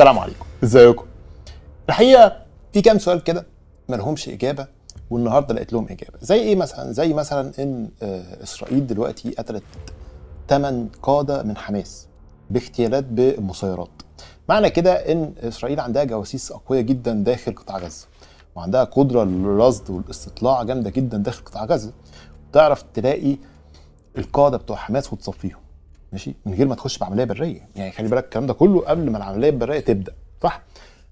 السلام عليكم ازيكم الحقيقه في كام سؤال كده ما لهمش اجابه والنهارده لقيت لهم اجابه زي ايه مثلا زي مثلا ان آه، اسرائيل دلوقتي قتلت 8 قاده من حماس باغتيالات بمسيرات معنى كده ان اسرائيل عندها جواسيس اقوياء جدا داخل قطاع غزه وعندها قدره للرصد والاستطلاع جامده جدا داخل قطاع غزه تعرف تلاقي القاده بتوع حماس وتصفيهم ماشي من غير ما تخش بعمليه بريه يعني خلي بالك الكلام ده كله قبل ما العمليه البريه تبدا صح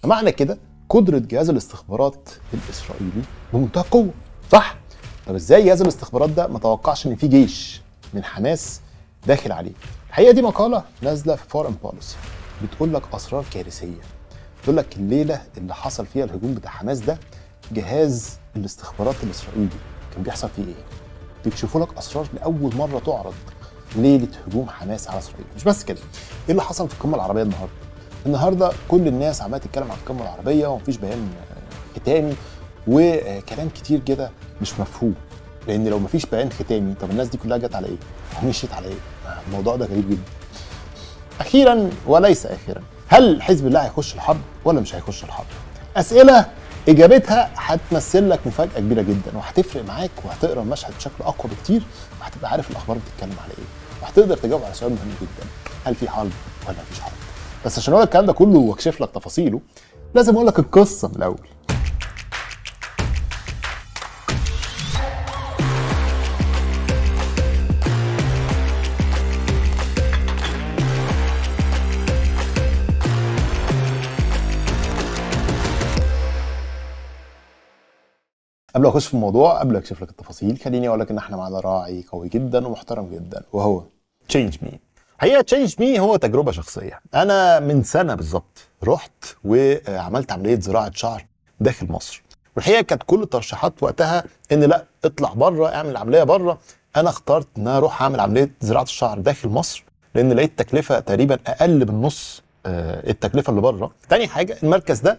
فمعنى كده قدره جهاز الاستخبارات الاسرائيلي بمنتهى القوه صح طب ازاي جهاز الاستخبارات ده ما توقعش ان في جيش من حماس داخل عليه الحقيقه دي مقاله نازله في فورن بوليسي بتقول لك اسرار كارثيه بتقول لك الليله اللي حصل فيها الهجوم بتاع حماس ده جهاز الاستخبارات الاسرائيلي كان بيحصل فيه ايه بيكشفوا لك اسرار لاول مره تعرض ليله هجوم حماس على اسرائيل مش بس كده ايه اللي حصل في القمه العربيه النهارده النهارده كل الناس عماله تتكلم عن القمه العربيه ومفيش بيان ختامي وكلام كتير كده مش مفهوم لان لو مفيش بيان ختامي طب الناس دي كلها جت على ايه ومشيت على ايه الموضوع ده غريب جدا اخيرا وليس اخيرا هل حزب الله هيخش الحرب ولا مش هيخش الحرب اسئله اجابتها هتمثل لك مفاجاه كبيره جدا وهتفرق معاك وهتقرا المشهد بشكل اقوى بكتير وهتبقى عارف الاخبار بتتكلم على ايه وهتقدر تجاوب على سؤال مهم جدا هل في حرب ولا مفيش حرب بس عشان اقول الكلام ده كله واكشف لك تفاصيله لازم اقول لك القصه من الاول قبل ما اخش في الموضوع قبل اكشف لك التفاصيل خليني اقول لك ان احنا معانا راعي قوي جدا ومحترم جدا وهو تشينج مي حقيقه تشينج مي هو تجربه شخصيه انا من سنه بالظبط رحت وعملت عمليه زراعه شعر داخل مصر والحقيقه كانت كل الترشيحات وقتها ان لا اطلع بره اعمل العمليه بره انا اخترت ان اروح اعمل عمليه زراعه الشعر داخل مصر لان لقيت تكلفه تقريبا اقل من نص آه، التكلفه اللي بره تاني حاجه المركز ده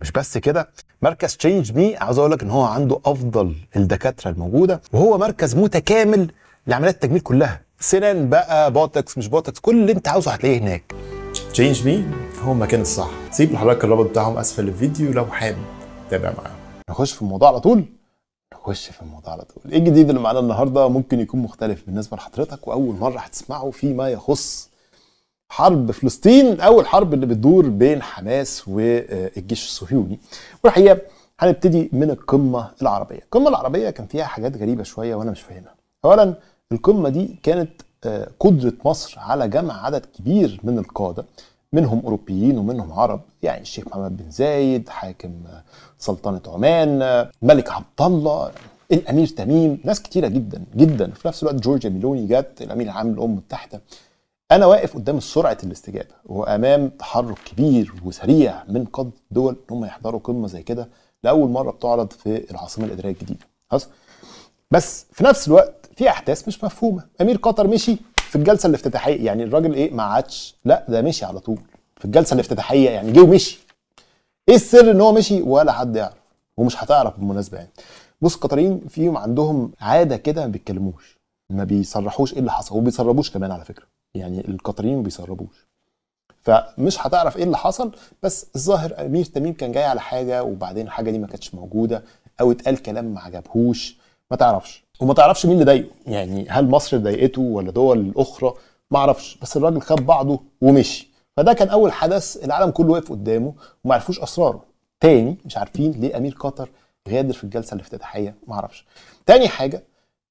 مش بس كده مركز تشينج مي عاوز اقول لك ان هو عنده افضل الدكاتره الموجوده وهو مركز متكامل لعمليات التجميل كلها سنان بقى بوتكس مش بوتكس كل اللي انت عاوزه هتلاقيه هناك تشينج مي هو المكان الصح سيب لحضرتك الرابط بتاعهم اسفل الفيديو لو حابب تابع معاهم نخش في الموضوع على طول نخش في الموضوع على طول ايه الجديد اللي معانا النهارده ممكن يكون مختلف بالنسبه لحضرتك واول مره هتسمعه فيما يخص حرب فلسطين او الحرب اللي بتدور بين حماس والجيش الصهيوني والحقيقه هنبتدي من القمه العربيه القمه العربيه كان فيها حاجات غريبه شويه وانا مش فاهمها اولا القمه دي كانت آه، قدره مصر على جمع عدد كبير من القاده منهم اوروبيين ومنهم عرب يعني الشيخ محمد بن زايد حاكم آه، سلطنه عمان آه، ملك عبد الله الامير تميم ناس كتيره جدا جدا في نفس الوقت جورجيا ميلوني جت الامير العام للامم المتحده انا واقف قدام سرعه الاستجابه وامام تحرك كبير وسريع من قبل دول ان هم يحضروا قمه زي كده لاول مره بتعرض في العاصمه الاداريه الجديده خلاص بس في نفس الوقت في احداث مش مفهومه امير قطر مشي في الجلسه الافتتاحيه يعني الراجل ايه ما عادش لا ده مشي على طول في الجلسه الافتتاحيه يعني جه ومشي ايه السر ان هو مشي ولا حد يعرف ومش هتعرف بالمناسبه يعني بص القطريين فيهم عندهم عاده كده ما بيتكلموش ما بيصرحوش ايه اللي حصل وما بيسربوش كمان على فكره يعني القطريين ما بيسربوش فمش هتعرف ايه اللي حصل بس الظاهر امير تميم كان جاي على حاجه وبعدين الحاجه دي ما كانتش موجوده او اتقال كلام ما عجبهوش ما تعرفش وما تعرفش مين اللي ضايقه يعني هل مصر ضايقته ولا دول اخرى ما اعرفش بس الراجل خد بعضه ومشي فده كان اول حدث العالم كله وقف قدامه وما عرفوش اسراره تاني مش عارفين ليه امير قطر غادر في الجلسه الافتتاحيه ما اعرفش تاني حاجه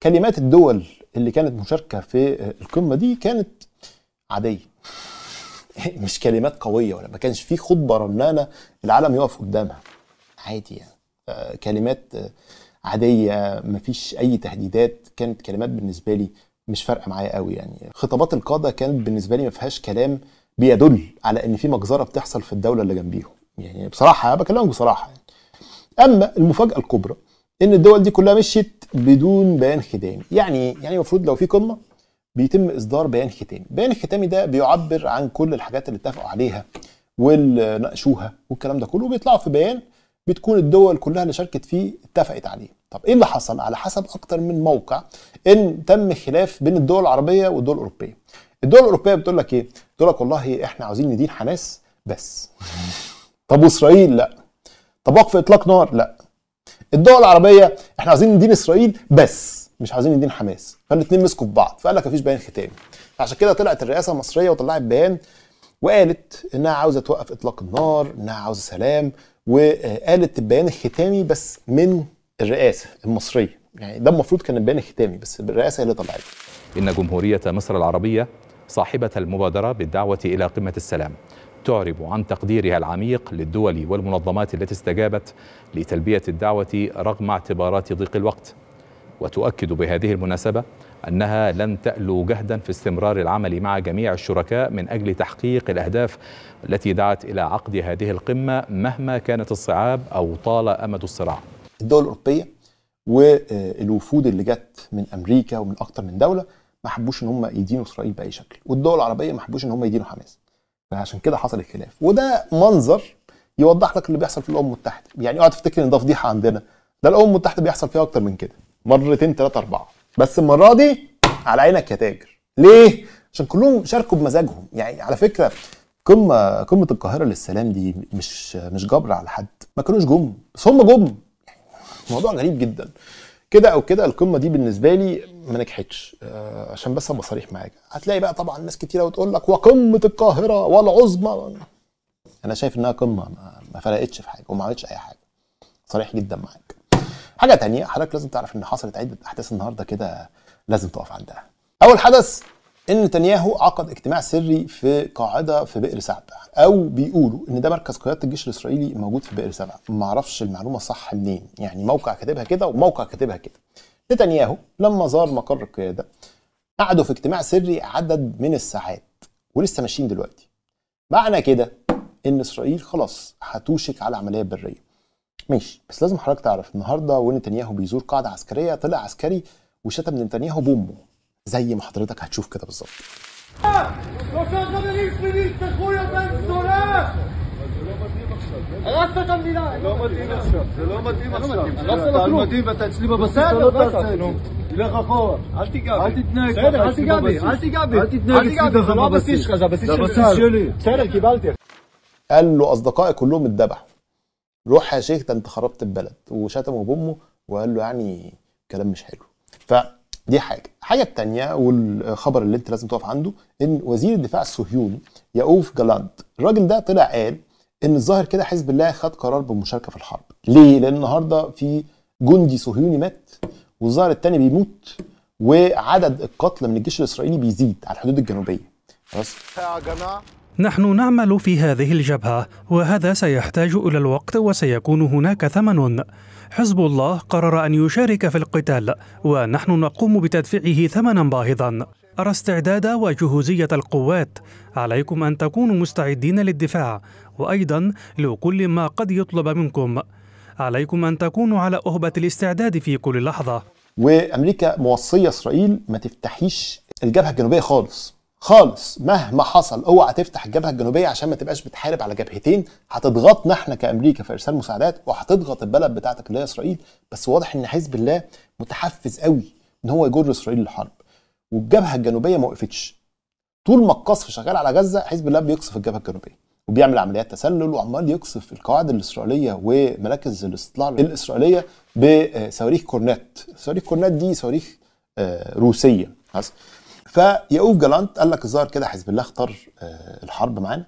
كلمات الدول اللي كانت مشاركه في القمه دي كانت عاديه مش كلمات قويه ولا ما كانش في خطبه رنانه العالم يقف قدامها عادي يعني آه، كلمات آه، عاديه ما فيش اي تهديدات كانت كلمات بالنسبه لي مش فارقه معايا قوي يعني خطابات القاده كانت بالنسبه لي ما فيهاش كلام بيدل على ان في مجزره بتحصل في الدوله اللي جنبيهم يعني بصراحه بكلمك بصراحه يعني. اما المفاجاه الكبرى ان الدول دي كلها مشيت بدون بيان خدامي يعني يعني المفروض لو في قمه بيتم اصدار بيان ختامي البيان الختامي ده بيعبر عن كل الحاجات اللي اتفقوا عليها واللي ناقشوها والكلام ده كله بيطلعوا في بيان بتكون الدول كلها اللي شاركت فيه اتفقت عليه طب ايه اللي حصل على حسب اكتر من موقع ان تم خلاف بين الدول العربيه والدول الاوروبيه الدول الاوروبيه بتقول لك ايه بتقول لك والله احنا عاوزين ندين حماس بس طب واسرائيل لا طب وقف اطلاق نار لا الدول العربيه احنا عاوزين ندين اسرائيل بس مش عايزين يدين حماس فالاثنين مسكوا في بعض فقال لك مفيش بيان ختامي فعشان كده طلعت الرئاسه المصريه وطلعت بيان وقالت انها عاوزه توقف اطلاق النار انها عاوزه سلام وقالت البيان الختامي بس من الرئاسه المصريه يعني ده المفروض كان البيان الختامي بس الرئاسه هي اللي طلعته ان جمهوريه مصر العربيه صاحبه المبادره بالدعوه الى قمه السلام تعرب عن تقديرها العميق للدول والمنظمات التي استجابت لتلبيه الدعوه رغم اعتبارات ضيق الوقت وتؤكد بهذه المناسبة أنها لن تألو جهدا في استمرار العمل مع جميع الشركاء من أجل تحقيق الأهداف التي دعت إلى عقد هذه القمة مهما كانت الصعاب أو طال أمد الصراع الدول الأوروبية والوفود اللي جت من أمريكا ومن أكتر من دولة ما حبوش ان هم يدينوا اسرائيل باي شكل والدول العربيه ما حبوش ان هم يدينوا حماس فعشان كده حصل الخلاف وده منظر يوضح لك اللي بيحصل في الامم المتحده يعني اقعد آه، تفتكر ان ده فضيحه عندنا ده الامم المتحده بيحصل فيها اكتر من كده مرتين ثلاثه اربعه بس المره دي على عينك يا تاجر ليه عشان كلهم شاركوا بمزاجهم يعني على فكره قمه قمه القاهره للسلام دي مش مش جبر على حد ما كانوش جم بس هم جم يعني موضوع غريب جدا كده او كده القمه دي بالنسبه لي ما نجحتش آه، عشان بس ابقى صريح معاك هتلاقي بقى طبعا ناس كتيره وتقول لك وقمه القاهره والعظمى انا شايف انها قمه ما فرقتش في حاجه وما عملتش اي حاجه صريح جدا معاك حاجه تانية حضرتك لازم تعرف ان حصلت عده احداث النهارده كده لازم تقف عندها اول حدث ان نتنياهو عقد اجتماع سري في قاعده في بئر سعدة او بيقولوا ان ده مركز قياده الجيش الاسرائيلي موجود في بئر سبع ما اعرفش المعلومه صح منين يعني موقع كاتبها كده وموقع كاتبها كده نتنياهو لما زار مقر القياده قعدوا في اجتماع سري عدد من الساعات ولسه ماشيين دلوقتي معنى كده ان اسرائيل خلاص هتوشك على عمليه بريه ماشي بس لازم حضرتك تعرف النهارده ونتنياهو بيزور قاعده عسكريه طلع عسكري وشتم نتنياهو بامه زي ما حضرتك هتشوف كده بالظبط قال له اصدقائي كلهم اتذبحوا روح يا شيخ ده انت خربت البلد وشتمه بامه وقال له يعني كلام مش حلو فدي حاجه الحاجه الثانيه والخبر اللي انت لازم تقف عنده ان وزير الدفاع الصهيوني ياوف جالاند الراجل ده طلع قال ان الظاهر كده حزب الله خد قرار بالمشاركه في الحرب ليه لان النهارده في جندي صهيوني مات والظاهر الثاني بيموت وعدد القتلى من الجيش الاسرائيلي بيزيد على الحدود الجنوبيه خلاص يا جماعه نحن نعمل في هذه الجبهه وهذا سيحتاج الى الوقت وسيكون هناك ثمن حزب الله قرر ان يشارك في القتال ونحن نقوم بتدفعه ثمنا باهظا ارى استعداد وجهوزيه القوات عليكم ان تكونوا مستعدين للدفاع وايضا لكل ما قد يطلب منكم عليكم ان تكونوا على اهبه الاستعداد في كل لحظه وامريكا موصيه اسرائيل ما تفتحيش الجبهه الجنوبيه خالص خالص مهما حصل اوعى تفتح الجبهه الجنوبيه عشان ما تبقاش بتحارب على جبهتين هتضغطنا احنا كامريكا في ارسال مساعدات وهتضغط البلد بتاعتك اللي هي اسرائيل بس واضح ان حزب الله متحفز قوي ان هو يجر اسرائيل للحرب والجبهه الجنوبيه ما وقفتش طول ما القصف شغال على غزه حزب الله بيقصف الجبهه الجنوبيه وبيعمل عمليات تسلل وعمال يقصف القواعد الاسرائيليه ومراكز الاستطلاع الاسرائيليه بصواريخ كورنات صواريخ كورنات دي صواريخ آه، روسيه فيقوف جالانت قال لك الظاهر كده حزب الله اختار آه، الحرب معانا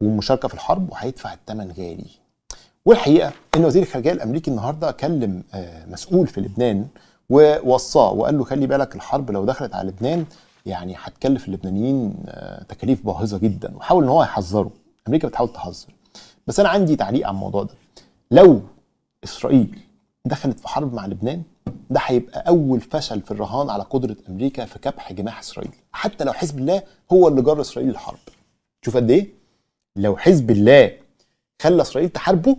والمشاركه في الحرب وهيدفع الثمن غالي والحقيقه ان وزير الخارجيه الامريكي النهارده كلم آه، مسؤول في لبنان ووصاه وقال له خلي بالك الحرب لو دخلت على لبنان يعني هتكلف اللبنانيين آه، تكاليف باهظه جدا وحاول ان هو يحذره امريكا بتحاول تحذر بس انا عندي تعليق على الموضوع ده لو اسرائيل دخلت في حرب مع لبنان ده هيبقى اول فشل في الرهان على قدره امريكا في كبح جناح اسرائيل حتى لو حزب الله هو اللي جر اسرائيل الحرب شوف قد ايه لو حزب الله خلى اسرائيل تحاربه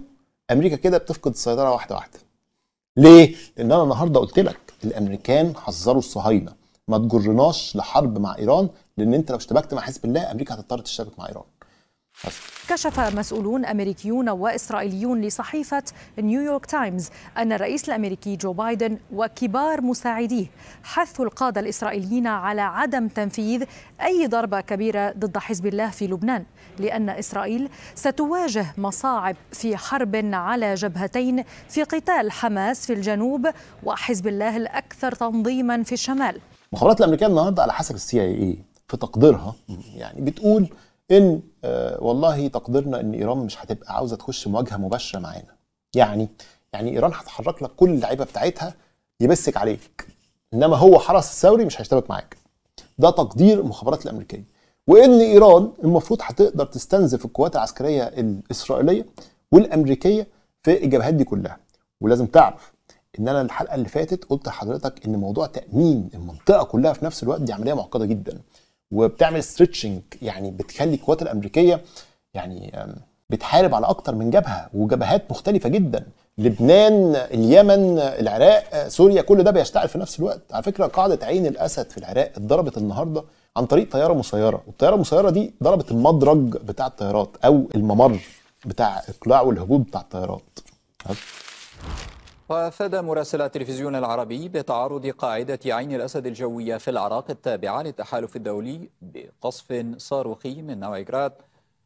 امريكا كده بتفقد السيطره واحده واحده ليه لان انا النهارده قلت لك الامريكان حذروا الصهاينه ما تجرناش لحرب مع ايران لان انت لو اشتبكت مع حزب الله امريكا هتضطر تشتبك مع ايران كشف مسؤولون امريكيون واسرائيليون لصحيفه نيويورك تايمز ان الرئيس الامريكي جو بايدن وكبار مساعديه حثوا القاده الاسرائيليين على عدم تنفيذ اي ضربه كبيره ضد حزب الله في لبنان لان اسرائيل ستواجه مصاعب في حرب على جبهتين في قتال حماس في الجنوب وحزب الله الاكثر تنظيما في الشمال. المخابرات الامريكيه النهارده على حسب السي اي في تقديرها يعني بتقول ان آه، والله تقديرنا ان ايران مش هتبقى عاوزه تخش مواجهه مباشره معانا يعني يعني ايران هتحرك لك كل اللعيبه بتاعتها يمسك عليك انما هو حرس الثوري مش هيشتبك معاك ده تقدير المخابرات الامريكيه وان ايران المفروض هتقدر تستنزف القوات العسكريه الاسرائيليه والامريكيه في الجبهات دي كلها ولازم تعرف ان انا الحلقه اللي فاتت قلت لحضرتك ان موضوع تامين المنطقه كلها في نفس الوقت دي عمليه معقده جدا وبتعمل ستريتشنج يعني بتخلي القوات الامريكيه يعني بتحارب على اكتر من جبهه وجبهات مختلفه جدا لبنان اليمن العراق آه، سوريا كل ده بيشتعل في نفس الوقت على فكره قاعده عين الاسد في العراق اتضربت النهارده عن طريق طياره مسيره والطياره المسيره دي ضربت المدرج بتاع الطيارات او الممر بتاع اقلاع والهبوط بتاع الطيارات وافاد مراسل التلفزيون العربي بتعرض قاعدة عين الأسد الجوية في العراق التابعة للتحالف الدولي بقصف صاروخي من نوع جراد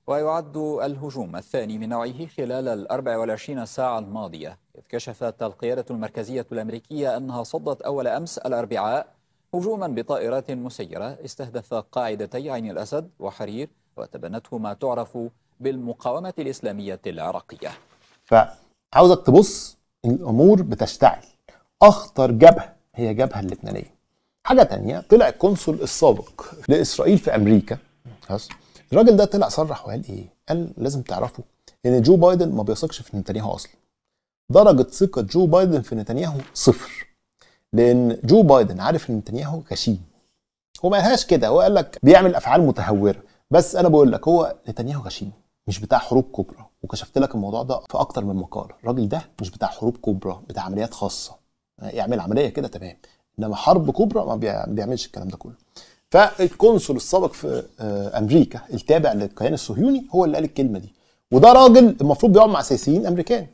ويعد الهجوم الثاني من نوعه خلال ال 24 ساعة الماضية إذ كشفت القيادة المركزية الأمريكية أنها صدت أول أمس الأربعاء هجوما بطائرات مسيرة استهدف قاعدتي عين الأسد وحرير وتبنته ما تعرف بالمقاومة الإسلامية العراقية فعاوزك تبص الامور بتشتعل اخطر جبهه هي الجبهه اللبنانيه حاجه تانية طلع القنصل السابق لاسرائيل في امريكا خلاص الراجل ده طلع صرح وقال ايه قال لازم تعرفوا ان جو بايدن ما بيثقش في نتنياهو اصلا درجه ثقه جو بايدن في نتنياهو صفر لان جو بايدن عارف ان نتنياهو غشيم هو ما قالهاش كده هو قال لك بيعمل افعال متهوره بس انا بقول لك هو نتنياهو غشيم مش بتاع حروب كبرى وكشفت لك الموضوع ده في اكتر من مقال الراجل ده مش بتاع حروب كبرى بتاع عمليات خاصه آه، يعمل عمليه كده تمام انما حرب كبرى ما بيعملش الكلام ده كله فالقنصل السابق في آه، امريكا التابع للكيان الصهيوني هو اللي قال الكلمه دي وده راجل المفروض بيقعد مع سياسيين امريكان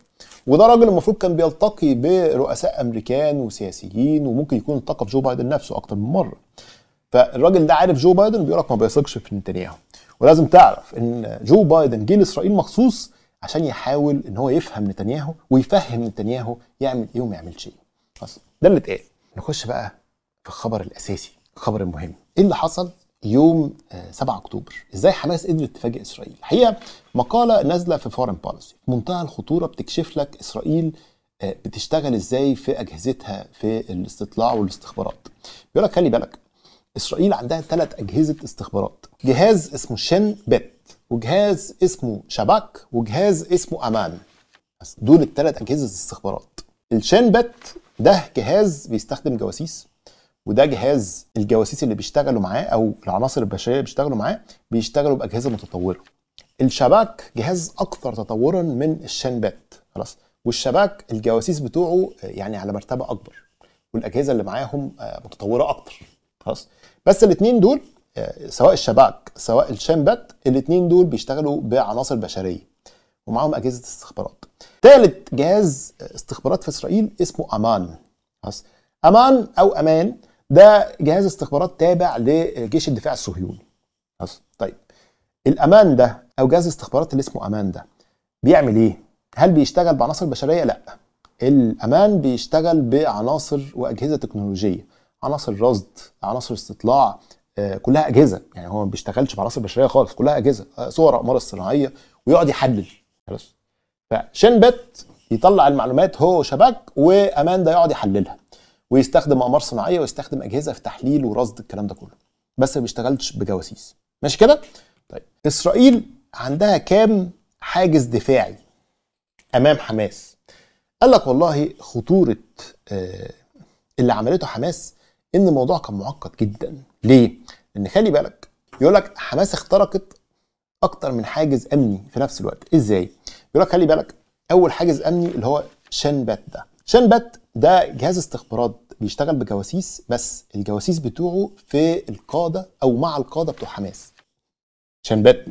وده راجل المفروض كان بيلتقي برؤساء امريكان وسياسيين وممكن يكون التقى بجو بايدن نفسه اكتر من مره فالراجل ده عارف جو بايدن بيقول لك ما بيثقش في نتنياهو ولازم تعرف ان جو بايدن جه لاسرائيل مخصوص عشان يحاول ان هو يفهم نتنياهو ويفهم نتنياهو يعمل ايه وما يعملش ايه بس ده اللي اتقال نخش بقى في الخبر الاساسي الخبر المهم ايه اللي حصل يوم 7 آه، اكتوبر ازاي حماس قدرت تفاجئ اسرائيل الحقيقه مقاله نازله في فورن بوليسي منتهى الخطوره بتكشف لك اسرائيل آه، بتشتغل ازاي في اجهزتها في الاستطلاع والاستخبارات بيقول لك خلي بالك اسرائيل عندها ثلاث اجهزه استخبارات جهاز اسمه شن بت وجهاز اسمه شباك وجهاز اسمه امان دول الثلاث اجهزه استخبارات الشن بت ده جهاز بيستخدم جواسيس وده جهاز الجواسيس اللي بيشتغلوا معاه او العناصر البشريه اللي بيشتغلوا معاه بيشتغلوا باجهزه متطوره الشباك جهاز اكثر تطورا من الشن بت خلاص والشباك الجواسيس بتوعه يعني على مرتبه اكبر والاجهزه اللي معاهم آه، متطوره اكتر خلاص بس الاثنين دول آه، سواء الشباك سواء الشامبات الاثنين دول بيشتغلوا بعناصر بشريه ومعاهم اجهزه استخبارات ثالث جهاز آه، استخبارات في اسرائيل اسمه امان خلاص امان او امان ده جهاز استخبارات تابع لجيش الدفاع الصهيوني خلاص طيب الامان ده او جهاز الاستخبارات اللي اسمه امان ده بيعمل ايه هل بيشتغل بعناصر بشريه لا الامان بيشتغل بعناصر واجهزه تكنولوجيه عناصر رصد عناصر استطلاع آه، كلها اجهزه يعني هو ما بيشتغلش بعناصر بشريه خالص كلها اجهزه آه، صور اقمار اصطناعيه ويقعد يحلل خلاص فشين بت يطلع المعلومات هو شبك وامان ده يقعد يحللها ويستخدم اقمار صناعيه ويستخدم اجهزه في تحليل ورصد الكلام ده كله بس ما بيشتغلش بجواسيس ماشي كده طيب اسرائيل عندها كام حاجز دفاعي امام حماس قال لك والله خطوره آه، اللي عملته حماس ان الموضوع كان معقد جدا ليه لان خلي بالك يقول لك حماس اخترقت اكتر من حاجز امني في نفس الوقت ازاي بيقول لك خلي بالك اول حاجز امني اللي هو بات ده بات ده جهاز استخبارات بيشتغل بجواسيس بس الجواسيس بتوعه في القاده او مع القاده بتوع حماس بات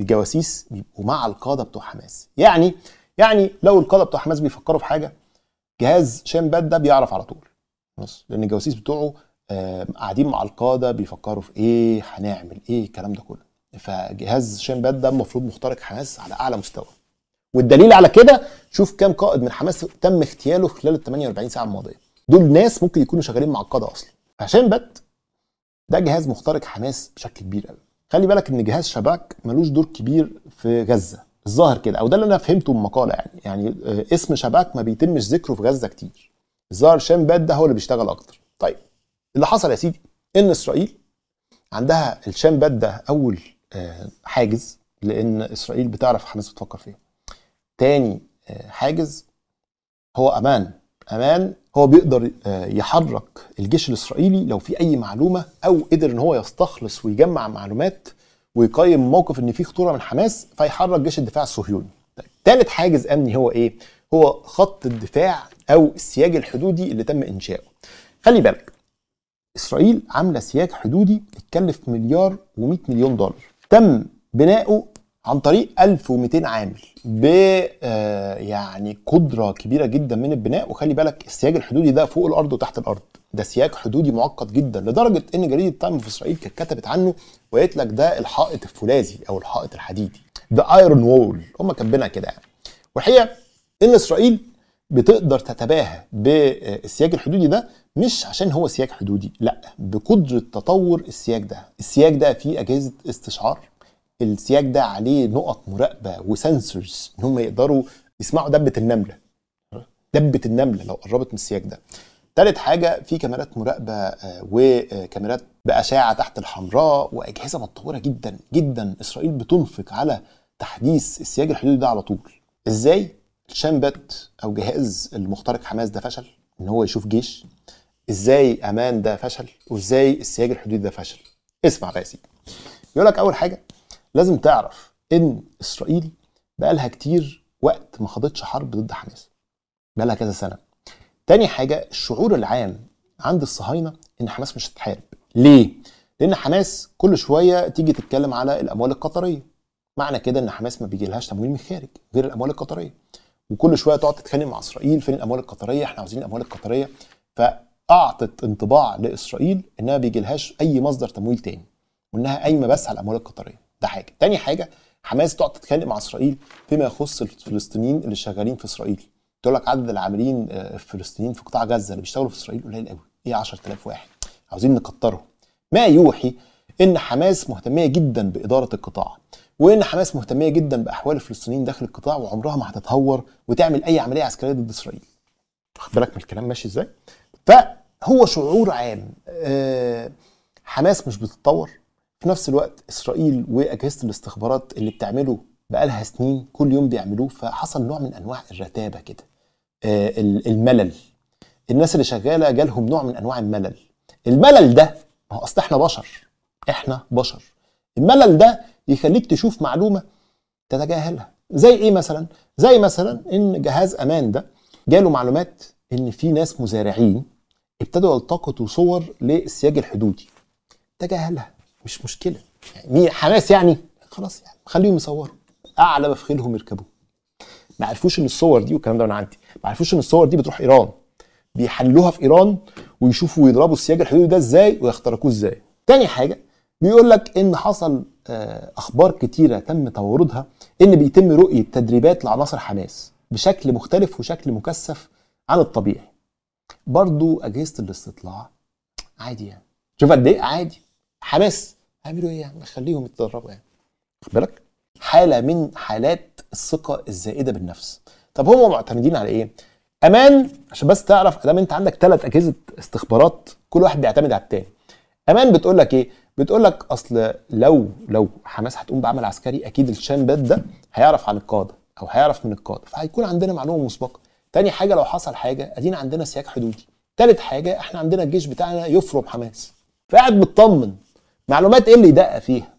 الجواسيس بيبقوا مع القاده بتوع حماس يعني يعني لو القاده بتوع حماس بيفكروا في حاجه جهاز بات ده بيعرف على طول مصر لان الجواسيس بتوعه قاعدين مع القاده بيفكروا في ايه هنعمل ايه الكلام ده كله فجهاز شين باد ده المفروض مخترق حماس على اعلى مستوى والدليل على كده شوف كام قائد من حماس تم اغتياله خلال ال 48 ساعه الماضيه دول ناس ممكن يكونوا شغالين مع القاده اصلا فشين بات ده جهاز مخترق حماس بشكل كبير قوي خلي بالك ان جهاز شباك ملوش دور كبير في غزه الظاهر كده او ده اللي انا فهمته من مقاله يعني يعني آه، اسم شباك ما بيتمش ذكره في غزه كتير الظاهر شام باد ده هو اللي بيشتغل اكتر طيب اللي حصل يا سيدي ان اسرائيل عندها الشام باد ده اول آه، حاجز لان اسرائيل بتعرف حماس بتفكر فيه تاني آه، حاجز هو امان امان هو بيقدر آه، يحرك الجيش الاسرائيلي لو في اي معلومه او قدر ان هو يستخلص ويجمع معلومات ويقيم موقف ان في خطوره من حماس فيحرك جيش الدفاع الصهيوني. طيب، تالت حاجز امني هو ايه؟ هو خط الدفاع او السياج الحدودي اللي تم انشاؤه خلي بالك اسرائيل عامله سياج حدودي اتكلف مليار و100 مليون دولار تم بناؤه عن طريق 1200 عامل ب آه، يعني قدره كبيره جدا من البناء وخلي بالك السياج الحدودي ده فوق الارض وتحت الارض ده سياج حدودي معقد جدا لدرجه ان جريده تايم في اسرائيل كانت كتبت عنه وقالت لك ده الحائط الفولاذي او الحائط الحديدي ذا ايرون وول هم كاتبينها كده يعني والحقيقه ان اسرائيل بتقدر تتباهى بالسياج الحدودي ده مش عشان هو سياج حدودي لا بقدرة تطور السياج ده السياج ده فيه أجهزة استشعار السياج ده عليه نقط مراقبة وسنسورز إن هم يقدروا يسمعوا دبة النملة دبة النملة لو قربت من السياج ده تالت حاجة في كاميرات مراقبة آه، وكاميرات بأشعة تحت الحمراء وأجهزة متطورة جدا جدا إسرائيل بتنفق على تحديث السياج الحدودي ده على طول ازاي شنبت او جهاز المخترق حماس ده فشل ان هو يشوف جيش ازاي امان ده فشل وازاي السياج الحدودي ده فشل اسمع بقى يا سيدي يقول لك اول حاجه لازم تعرف ان اسرائيل بقى لها كتير وقت ما خاضتش حرب ضد حماس بقى لها كذا سنه تاني حاجه الشعور العام عند الصهاينه ان حماس مش هتحارب ليه لان حماس كل شويه تيجي تتكلم على الاموال القطريه معنى كده ان حماس ما بيجيلهاش تمويل من الخارج غير الاموال القطريه وكل شويه تقعد تتخانق مع اسرائيل فين الاموال القطريه احنا عاوزين الاموال القطريه فاعطت انطباع لاسرائيل انها بيجي لهاش اي مصدر تمويل تاني وانها قايمه بس على الاموال القطريه ده حاجه تاني حاجه حماس تقعد تتخانق مع اسرائيل فيما يخص الفلسطينيين اللي شغالين في اسرائيل تقول لك عدد العاملين آه، الفلسطينيين في قطاع غزه اللي بيشتغلوا في اسرائيل قليل قوي ايه 10000 واحد عاوزين نكترهم ما يوحي ان حماس مهتميه جدا باداره القطاع وان حماس مهتميه جدا باحوال الفلسطينيين داخل القطاع وعمرها ما هتتهور وتعمل اي عمليه عسكريه ضد اسرائيل واخد بالك من الكلام ماشي ازاي فهو شعور عام أه حماس مش بتتطور في نفس الوقت اسرائيل واجهزه الاستخبارات اللي بتعمله بقالها سنين كل يوم بيعملوه فحصل نوع من انواع الرتابه كده أه الملل الناس اللي شغاله جالهم نوع من انواع الملل الملل ده ما هو اصل احنا بشر احنا بشر الملل ده يخليك تشوف معلومه تتجاهلها زي ايه مثلا زي مثلا ان جهاز امان ده جاله معلومات ان في ناس مزارعين ابتدوا يلتقطوا صور للسياج الحدودي تجاهلها مش مشكله يعني حماس يعني خلاص يعني خليهم يصوروا اعلى ما في خيلهم يركبوه ما عرفوش ان الصور دي والكلام ده انا عندي ما عرفوش ان الصور دي بتروح ايران بيحللوها في ايران ويشوفوا يضربوا السياج الحدودي ده ازاي ويخترقوه ازاي تاني حاجه بيقول لك ان حصل آه، اخبار كتيره تم توردها ان بيتم رؤيه تدريبات لعناصر حماس بشكل مختلف وشكل مكثف عن الطبيعي برضو اجهزه الاستطلاع عادي يعني شوف قد ايه عادي حماس هيعملوا ايه يعني خليهم يتدربوا يعني بالك حاله من حالات الثقه الزائده بالنفس طب هم معتمدين على ايه امان عشان بس تعرف ادام انت عندك ثلاث اجهزه استخبارات كل واحد بيعتمد على التاني امان بتقول لك ايه بتقول لك اصل لو لو حماس هتقوم بعمل عسكري اكيد باد ده هيعرف عن القاده او هيعرف من القاده فهيكون عندنا معلومه مسبقه تاني حاجه لو حصل حاجه ادينا عندنا سياج حدودي تالت حاجه احنا عندنا الجيش بتاعنا يفرم حماس فقاعد مطمن معلومات ايه اللي يدقق فيها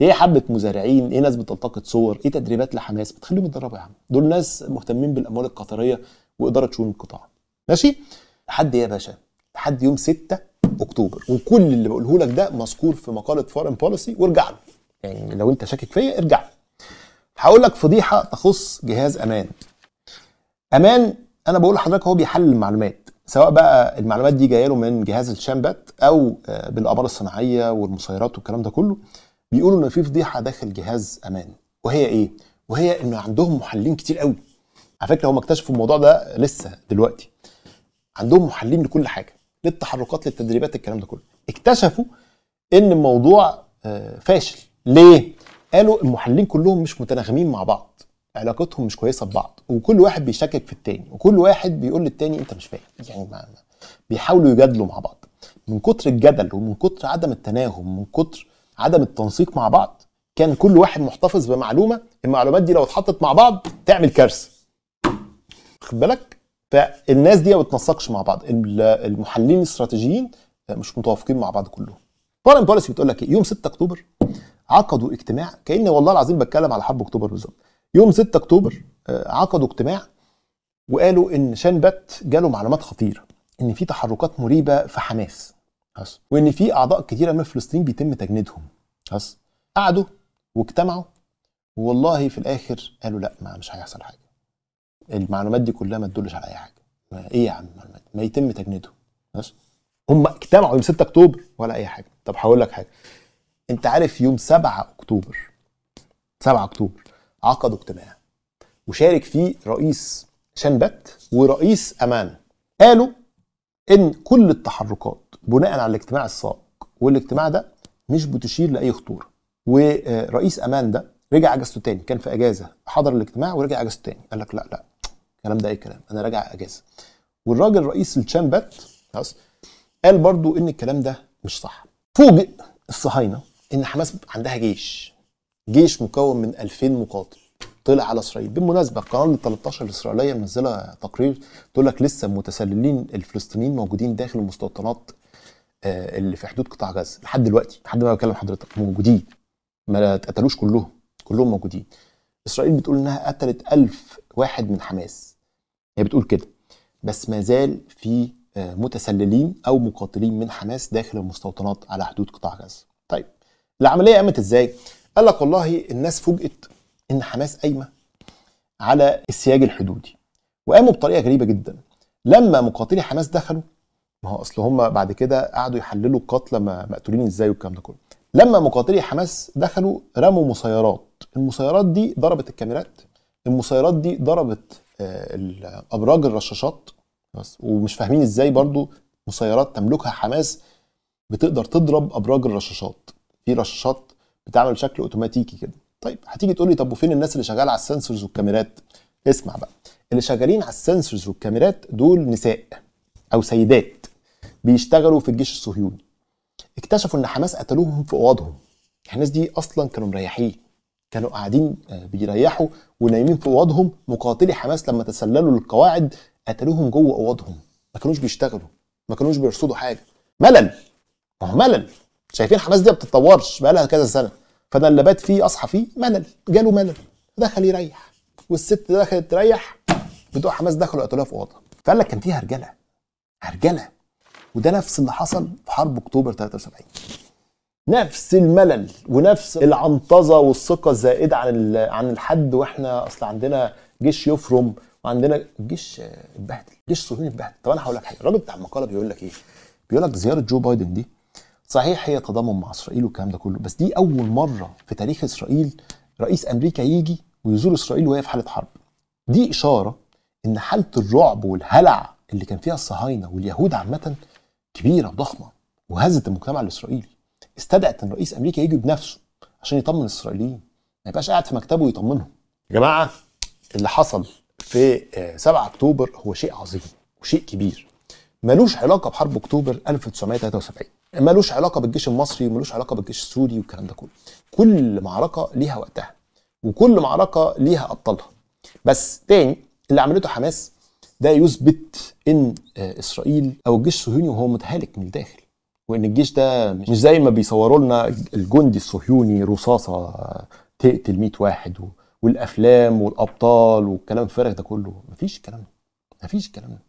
ايه حبه مزارعين ايه ناس بتلتقط صور ايه تدريبات لحماس بتخليهم يتدربوا يا عم دول ناس مهتمين بالاموال القطريه واداره شؤون القطاع ماشي لحد ايه يا باشا لحد يوم 6 اكتوبر وكل اللي بقوله لك ده مذكور في مقاله فورن بوليسي وارجع له يعني لو انت شاكك فيا ارجع هقول لك فضيحه تخص جهاز امان امان انا بقول لحضرتك هو بيحلل المعلومات سواء بقى المعلومات دي جايه له من جهاز الشامبات او آه، بالابار الصناعيه والمسيرات والكلام ده كله بيقولوا ان في فضيحه داخل جهاز امان وهي ايه وهي ان عندهم محللين كتير قوي على فكره هم اكتشفوا الموضوع ده لسه دلوقتي عندهم محللين لكل حاجه للتحركات للتدريبات الكلام ده كله اكتشفوا ان الموضوع آه، فاشل ليه قالوا المحللين كلهم مش متناغمين مع بعض علاقتهم مش كويسه ببعض وكل واحد بيشكك في التاني وكل واحد بيقول للتاني انت مش فاهم يعني ما بيحاولوا يجادلوا مع بعض من كتر الجدل ومن كتر عدم التناغم ومن كتر عدم التنسيق مع بعض كان كل واحد محتفظ بمعلومه المعلومات دي لو اتحطت مع بعض تعمل كارثه خد بالك فالناس دي ما بتنسقش مع بعض المحللين الاستراتيجيين مش متوافقين مع بعض كلهم فورن بوليسي بتقول لك ايه يوم 6 اكتوبر عقدوا اجتماع كان والله العظيم بتكلم على حرب اكتوبر بالظبط يوم 6 اكتوبر آه، عقدوا اجتماع وقالوا ان شنبت جاله معلومات خطيره ان في تحركات مريبه في حماس وان في اعضاء كتيره من فلسطين بيتم تجنيدهم قعدوا واجتمعوا والله في الاخر قالوا لا ما مش هيحصل حاجه المعلومات دي كلها ما تدلش على اي حاجه ايه يا عم المعلومات ما يتم تجنيده بس هم اجتمعوا يوم 6 اكتوبر ولا اي حاجه طب هقول لك حاجه انت عارف يوم 7 اكتوبر 7 اكتوبر عقدوا اجتماع وشارك فيه رئيس شنبت ورئيس امان قالوا ان كل التحركات بناء على الاجتماع السابق والاجتماع ده مش بتشير لاي خطوره ورئيس امان ده رجع اجازته تاني كان في اجازه حضر الاجتماع ورجع اجازته تاني قال لك لا لا الكلام ده اي كلام انا راجع اجازه والراجل رئيس الشامبات خلاص قال برضو ان الكلام ده مش صح فوجئ الصهاينه ان حماس عندها جيش جيش مكون من 2000 مقاتل طلع على اسرائيل بالمناسبه قناه 13 الاسرائيليه منزله تقرير تقول لك لسه المتسللين الفلسطينيين موجودين داخل المستوطنات آه، اللي في حدود قطاع غزه لحد دلوقتي لحد ما بكلم حضرتك موجودين ما اتقتلوش كلهم كلهم موجودين إسرائيل بتقول إنها قتلت ألف واحد من حماس هي بتقول كده بس ما زال في آه، متسللين أو مقاتلين من حماس داخل المستوطنات على حدود قطاع غزة طيب العملية قامت إزاي؟ قال لك والله الناس فوجئت إن حماس قايمة على السياج الحدودي وقاموا بطريقة غريبة جدا لما مقاتلي حماس دخلوا ما هو اصل هم بعد كده قعدوا يحللوا القتلى مقتولين ازاي والكلام ده كله لما مقاتلي حماس دخلوا رموا مسيرات المسيرات دي ضربت الكاميرات المسيرات دي ضربت آه، ابراج الرشاشات بس ومش فاهمين ازاي برضو مسيرات تملكها حماس بتقدر تضرب ابراج الرشاشات في رشاشات بتعمل بشكل اوتوماتيكي كده طيب هتيجي تقول لي طب وفين الناس اللي شغاله على السنسورز والكاميرات اسمع بقى اللي شغالين على السنسورز والكاميرات دول نساء او سيدات بيشتغلوا في الجيش الصهيوني اكتشفوا ان حماس قتلوهم في اوضهم الناس دي اصلا كانوا مريحين كانوا قاعدين آه، بيريحوا ونايمين في اوضهم مقاتلي حماس لما تسللوا للقواعد قتلوهم جوه اوضهم ما كانوش بيشتغلوا ما كانوش بيرصدوا حاجه ملل ما هو ملل شايفين حماس دي ما بتتطورش بقى لها كذا سنه فانا اللي بات فيه اصحى فيه ملل جاله ملل دخل يريح والست دخلت تريح بتوع حماس دخلوا قتلوها في اوضها فقال لك كان فيها هرجله هرجله وده نفس اللي حصل في حرب اكتوبر 73 نفس الملل ونفس العنطزه والثقه الزائده عن عن الحد واحنا اصل عندنا جيش يفرم وعندنا جيش اتبهدل جيش صهيوني اتبهدل طب انا هقول لك حاجه الراجل بتاع المقاله بيقول لك ايه بيقول لك زياره جو بايدن دي صحيح هي تضامن مع اسرائيل والكلام ده كله بس دي اول مره في تاريخ اسرائيل رئيس امريكا يجي ويزور اسرائيل وهي في حاله حرب دي اشاره ان حاله الرعب والهلع اللي كان فيها الصهاينه واليهود عامه كبيره وضخمه وهزت المجتمع الاسرائيلي استدعت ان رئيس امريكا يجي بنفسه عشان يطمن الاسرائيليين ما يبقاش قاعد في مكتبه يطمنهم يا جماعه اللي حصل في 7 آه، اكتوبر هو شيء عظيم وشيء كبير ملوش علاقه بحرب اكتوبر 1973 ملوش علاقه بالجيش المصري وملوش علاقه بالجيش السوري والكلام ده كله كل معركه ليها وقتها وكل معركه ليها ابطالها بس تاني اللي عملته حماس ده يثبت ان آه، اسرائيل او الجيش الصهيوني وهو متهالك من الداخل وان الجيش ده مش زي ما بيصوروا لنا الجندي الصهيوني رصاصه آه، تقتل 100 واحد والافلام والابطال والكلام الفارغ ده كله مفيش الكلام ده مفيش الكلام ده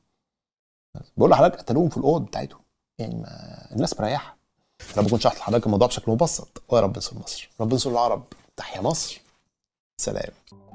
بقول لحضرتك قتلوهم في الاوض بتاعتهم يعني ما الناس مريحه انا بكون شرحت لحضرتك الموضوع بشكل مبسط ويا رب انصر مصر رب انصر العرب تحيا مصر سلام